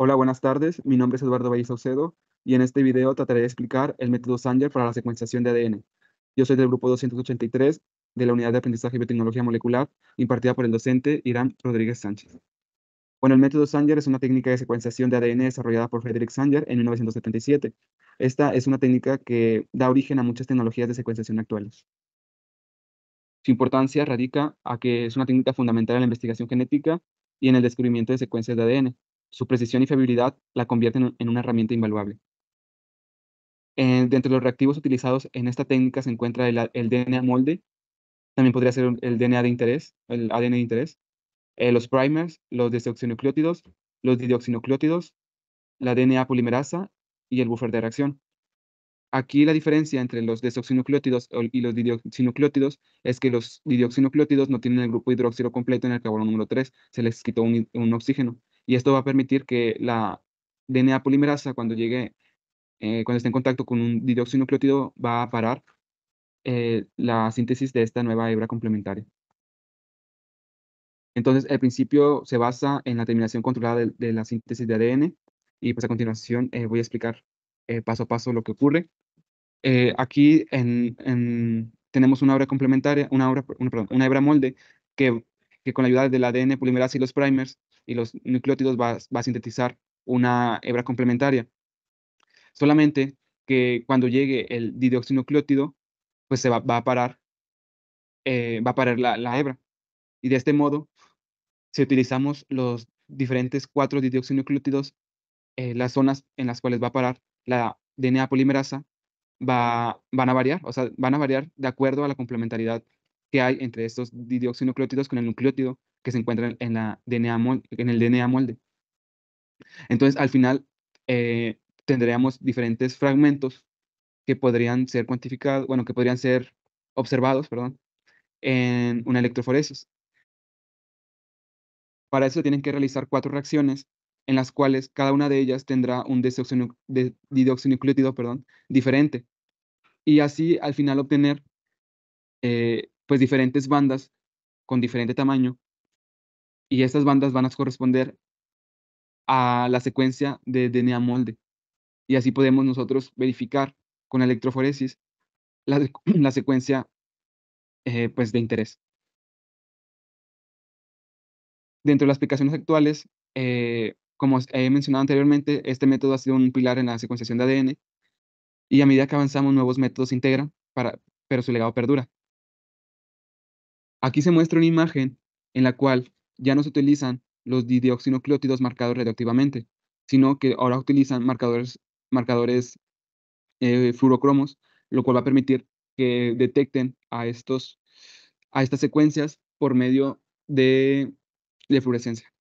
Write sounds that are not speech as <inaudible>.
Hola, buenas tardes. Mi nombre es Eduardo Valle Saucedo y en este video trataré de explicar el método Sanger para la secuenciación de ADN. Yo soy del grupo 283 de la Unidad de Aprendizaje y Biotecnología Molecular, impartida por el docente Irán Rodríguez Sánchez. Bueno, el método Sanger es una técnica de secuenciación de ADN desarrollada por Frederick Sanger en 1977. Esta es una técnica que da origen a muchas tecnologías de secuenciación actuales. Su importancia radica a que es una técnica fundamental en la investigación genética y en el descubrimiento de secuencias de ADN su precisión y fiabilidad la convierten en una herramienta invaluable. Eh, de entre los reactivos utilizados en esta técnica se encuentra el, DNA molde, también podría ser el DNA de interés, el ADN de interés, eh, los primers, los desoxinonucleótidos, los didoxynucleótidos, la DNA polimerasa y el buffer de reacción. Aquí la diferencia entre los desoxinucleótidos y los didioxinucleótidos es que los didioxinucleótidos no tienen el grupo hidróxido completo en el carbono número 3, se les quitó un oxígeno. Y esto va a permitir que la DNA polimerasa, cuando llegue, eh, cuando esté en contacto con un dióxido nucleótido, va a parar eh, la síntesis de esta nueva hebra complementaria. Entonces, el principio se basa en la terminación controlada de, la síntesis de ADN y pues a continuación eh, voy a explicar paso a paso lo que ocurre. aquí tenemos una hebra complementaria, una hebra molde que, que con la ayuda del ADN polimerasa y los primers y los nucleótidos va, a sintetizar una hebra complementaria. Solamente que cuando llegue el dioxinucleótido pues se va, a parar, va a parar eh, la, hebra. Y de este modo, si utilizamos los diferentes cuatro didioxinucleótidos, eh, las zonas en las cuales va a parar la DNA polimerasa va, van a variar, o sea, van a variar de acuerdo a la complementariedad que hay entre estos nucleótidos con el nucleótido que se encuentran en, la DNA en el DNA molde. Entonces, al final, eh, tendríamos diferentes fragmentos que podrían ser cuantificados, bueno, que podrían ser observados, perdón, en una electroforesis. Para eso tienen que realizar cuatro reacciones en las cuales cada una de ellas tendrá un dióxido perdón, diferente. Y así al final obtener eh, pues diferentes bandas con diferente tamaño y estas bandas van a corresponder a la secuencia de DNA molde. Y así podemos nosotros verificar con electroforesis la, <clears throat> secuencia eh, pues de interés. Dentro de las aplicaciones actuales, eh, como he mencionado anteriormente, este método ha sido un pilar en la secuenciación de ADN y a medida que avanzamos nuevos métodos se integran, para, pero su legado perdura. Aquí se muestra una imagen en la cual ya no se utilizan los didioxinocleótidos marcados radioactivamente, sino que ahora utilizan marcadores, marcadores eh, fluorocromos, lo cual va a permitir que detecten a, estos, a estas secuencias por medio de, de fluorescencia.